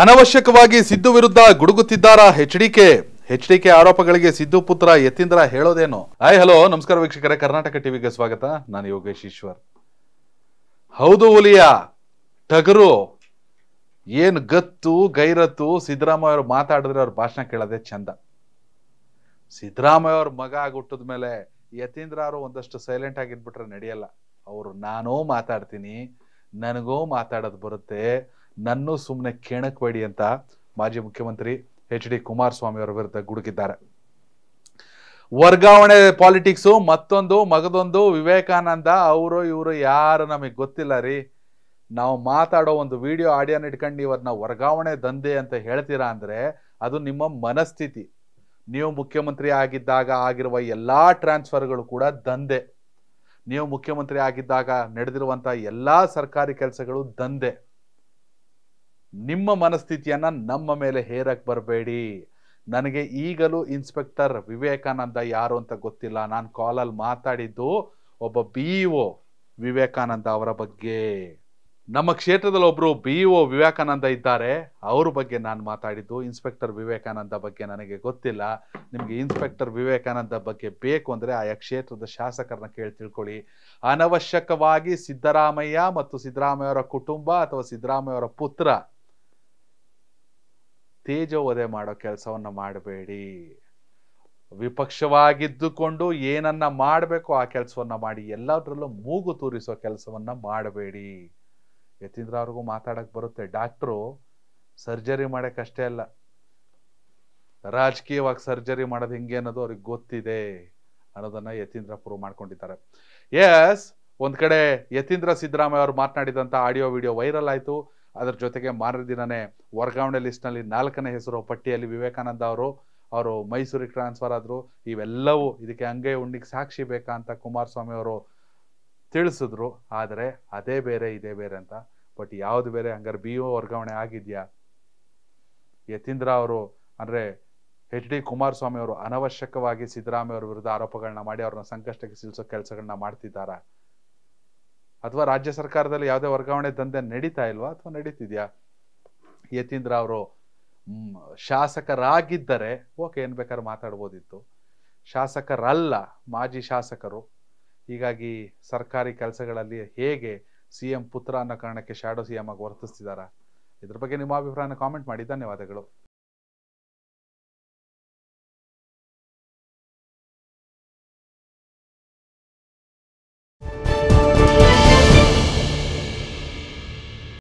ಅನವಶ್ಯಕವಾಗಿ ಸಿದ್ದು ವಿರುದ್ಧ ಗುಡುಗುತ್ತಿದ್ದಾರಾ D K ಆರೋಪಗಳಿಗೆ ಸಿದ್ದು ಪುತ್ರ ಯತೀಂದ್ರ ಹೇಳೋದೇನು ಹಾಯ್ ಹಲೋ ನಮಸ್ಕಾರ ವೀಕ್ಷಕರೇ ಕರ್ನಾಟಕ ಟಿವಿಗೆ ಸ್ವಾಗತ ನಾನು ಯೋಗೇಶ್ ಈಶ್ವರ್ ಹೌದು ಹುಲಿಯ ಟಗರು ಏನು ಗತ್ತು ಗೈರತ್ತು ಸಿದ್ದರಾಮಯ್ಯ ಅವರು ಮಾತಾಡಿದ್ರೆ ಅವ್ರ ಭಾಷಣ ಕೇಳೋದೇ ಚಂದ ಸಿದ್ದರಾಮಯ್ಯ ಅವ್ರ ಮಗ ಆಗುಟ್ಟದ ಮೇಲೆ ಯತೀಂದ್ರ ಅವರು ಒಂದಷ್ಟು ಸೈಲೆಂಟ್ ಆಗಿದ್ಬಿಟ್ರೆ ನಡೆಯಲ್ಲ ಅವರು ನಾನೂ ಮಾತಾಡ್ತೀನಿ ನನಗೂ ಮಾತಾಡೋದು ಬರುತ್ತೆ ನನ್ನೂ ಸುಮ್ಮನೆ ಕೆಣಕಬೇಡಿ ಅಂತ ಮಾಜಿ ಮುಖ್ಯಮಂತ್ರಿ ಎಚ್ ಡಿ ಕುಮಾರಸ್ವಾಮಿ ಅವರ ವಿರುದ್ಧ ಗುಡುಗಿದ್ದಾರೆ ವರ್ಗಾವಣೆ ಪಾಲಿಟಿಕ್ಸು ಮತ್ತೊಂದು ಮಗದೊಂದು ವಿವೇಕಾನಂದ ಅವರು ಇವರು ಯಾರು ನಮಗೆ ಗೊತ್ತಿಲ್ಲ ರೀ ನಾವು ಮಾತಾಡೋ ಒಂದು ವಿಡಿಯೋ ಆಡಿಯೋನ ಇಟ್ಕೊಂಡು ಇವ್ರನ್ನ ವರ್ಗಾವಣೆ ದಂಧೆ ಅಂತ ಹೇಳ್ತೀರಾ ಅಂದರೆ ಅದು ನಿಮ್ಮ ಮನಸ್ಥಿತಿ ನೀವು ಮುಖ್ಯಮಂತ್ರಿ ಆಗಿದ್ದಾಗ ಆಗಿರುವ ಎಲ್ಲಾ ಟ್ರಾನ್ಸ್ಫರ್ಗಳು ಕೂಡ ದಂಧೆ ನೀವು ಮುಖ್ಯಮಂತ್ರಿ ಆಗಿದ್ದಾಗ ನಡೆದಿರುವಂಥ ಎಲ್ಲ ಸರ್ಕಾರಿ ಕೆಲಸಗಳು ದಂಧೆ ನಿಮ್ಮ ಮನಸ್ಥಿತಿಯನ್ನು ನಮ್ಮ ಮೇಲೆ ಹೇರಕ್ಕೆ ಬರಬೇಡಿ ನನಗೆ ಈಗಲೂ ಇನ್ಸ್ಪೆಕ್ಟರ್ ವಿವೇಕಾನಂದ ಯಾರು ಅಂತ ಗೊತ್ತಿಲ್ಲ ನಾನು ಕಾಲಲ್ಲಿ ಮಾತಾಡಿದ್ದು ಒಬ್ಬ ಬಿ ಒ ವಿವೇಕಾನಂದ ಅವರ ಬಗ್ಗೆ ನಮ್ಮ ಕ್ಷೇತ್ರದಲ್ಲಿ ಒಬ್ಬರು ಬಿ ವಿವೇಕಾನಂದ ಇದ್ದಾರೆ ಅವ್ರ ಬಗ್ಗೆ ನಾನು ಮಾತಾಡಿದ್ದು ಇನ್ಸ್ಪೆಕ್ಟರ್ ವಿವೇಕಾನಂದ ಬಗ್ಗೆ ನನಗೆ ಗೊತ್ತಿಲ್ಲ ನಿಮಗೆ ಇನ್ಸ್ಪೆಕ್ಟರ್ ವಿವೇಕಾನಂದ ಬಗ್ಗೆ ಬೇಕು ಅಂದರೆ ಆಯಾ ಕ್ಷೇತ್ರದ ಶಾಸಕರನ್ನ ಕೇಳಿ ತಿಳ್ಕೊಳ್ಳಿ ಅನವಶ್ಯಕವಾಗಿ ಸಿದ್ದರಾಮಯ್ಯ ಮತ್ತು ಸಿದ್ದರಾಮಯ್ಯವರ ಕುಟುಂಬ ಅಥವಾ ಸಿದ್ದರಾಮಯ್ಯವರ ಪುತ್ರ ತೇಜೋವಧೆ ಮಾಡೋ ಕೆಲಸವನ್ನ ಮಾಡಬೇಡಿ ವಿಪಕ್ಷವಾಗಿದ್ದುಕೊಂಡು ಏನನ್ನ ಮಾಡಬೇಕು ಆ ಕೆಲಸವನ್ನ ಮಾಡಿ ಎಲ್ಲದರಲ್ಲೂ ಮೂಗು ತೂರಿಸೋ ಕೆಲಸವನ್ನ ಮಾಡಬೇಡಿ ಯತೀಂದ್ರ ಅವ್ರಿಗೂ ಮಾತಾಡಕ್ಕೆ ಬರುತ್ತೆ ಡಾಕ್ಟ್ರು ಸರ್ಜರಿ ಅಷ್ಟೇ ಅಲ್ಲ ರಾಜಕೀಯವಾಗಿ ಸರ್ಜರಿ ಮಾಡೋದು ಹಿಂಗೆ ಅನ್ನೋದು ಅವ್ರಿಗೆ ಗೊತ್ತಿದೆ ಅನ್ನೋದನ್ನ ಯತೀಂದ್ರ ಪ್ರೂವ್ ಮಾಡ್ಕೊಂಡಿದ್ದಾರೆ ಎಸ್ ಒಂದ್ ಕಡೆ ಯತೀಂದ್ರ ಸಿದ್ದರಾಮಯ್ಯ ಅವರು ಮಾತನಾಡಿದಂಥ ಆಡಿಯೋ ವಿಡಿಯೋ ವೈರಲ್ ಆಯಿತು ಅದರ ಜೊತೆಗೆ ಮಾರನೇ ದಿನನೇ ವರ್ಗಾವಣೆ ನಲ್ಲಿ ನಾಲ್ಕನೇ ಹೆಸರು ಪಟ್ಟಿಯಲ್ಲಿ ವಿವೇಕಾನಂದ ಅವರು ಅವರು ಮೈಸೂರಿಗೆ ಟ್ರಾನ್ಸ್ಫರ್ ಆದ್ರು ಇವೆಲ್ಲವೂ ಇದಕ್ಕೆ ಹಂಗೆ ಉಂಡಿಗೆ ಸಾಕ್ಷಿ ಬೇಕಾ ಅಂತ ಕುಮಾರಸ್ವಾಮಿ ಅವರು ತಿಳಿಸಿದ್ರು ಆದರೆ ಅದೇ ಬೇರೆ ಇದೇ ಬೇರೆ ಅಂತ ಬಟ್ ಯಾವುದು ಬೇರೆ ಹಂಗಾರೆ ಬಿ ಒ ವರ್ಗಾವಣೆ ಆಗಿದ್ಯಾ ಯತೀಂದ್ರ ಅವರು ಅಂದ್ರೆ ಎಚ್ ಡಿ ಕುಮಾರಸ್ವಾಮಿ ಅವರು ಅನವಶ್ಯಕವಾಗಿ ಸಿದ್ದರಾಮಯ್ಯ ಅವರ ವಿರುದ್ಧ ಆರೋಪಗಳನ್ನ ಮಾಡಿ ಅವ್ರನ್ನ ಸಂಕಷ್ಟಕ್ಕೆ ಸಿಲ್ಸೋ ಕೆಲಸಗಳನ್ನ ಮಾಡ್ತಿದ್ದಾರಾ ಅಥವಾ ರಾಜ್ಯ ಸರ್ಕಾರದಲ್ಲಿ ಯಾವುದೇ ವರ್ಗಾವಣೆ ದಂಧೆ ನಡೀತಾ ಇಲ್ವಾ ಅಥವಾ ನಡೀತಿದ್ಯಾ ಯತೀಂದ್ರ ಅವರು ಶಾಸಕರಾಗಿದ್ದರೆ ಓಕೆ ಏನು ಬೇಕಾದ್ರೆ ಮಾತಾಡ್ಬೋದಿತ್ತು ಶಾಸಕರಲ್ಲ ಮಾಜಿ ಶಾಸಕರು ಹೀಗಾಗಿ ಸರ್ಕಾರಿ ಕೆಲಸಗಳಲ್ಲಿ ಹೇಗೆ ಸಿ ಎಂ ಪುತ್ರ ಅನ್ನೋ ಕಾರಣಕ್ಕೆ ಶ್ಯಾಡೋ ಸಿ ಎಂ ಆಗಿ ವರ್ತಿಸ್ತಿದ್ದಾರಾ ಇದ್ರ ಬಗ್ಗೆ ನಿಮ್ಮ ಅಭಿಪ್ರಾಯನ ಕಾಮೆಂಟ್ ಮಾಡಿ ಧನ್ಯವಾದಗಳು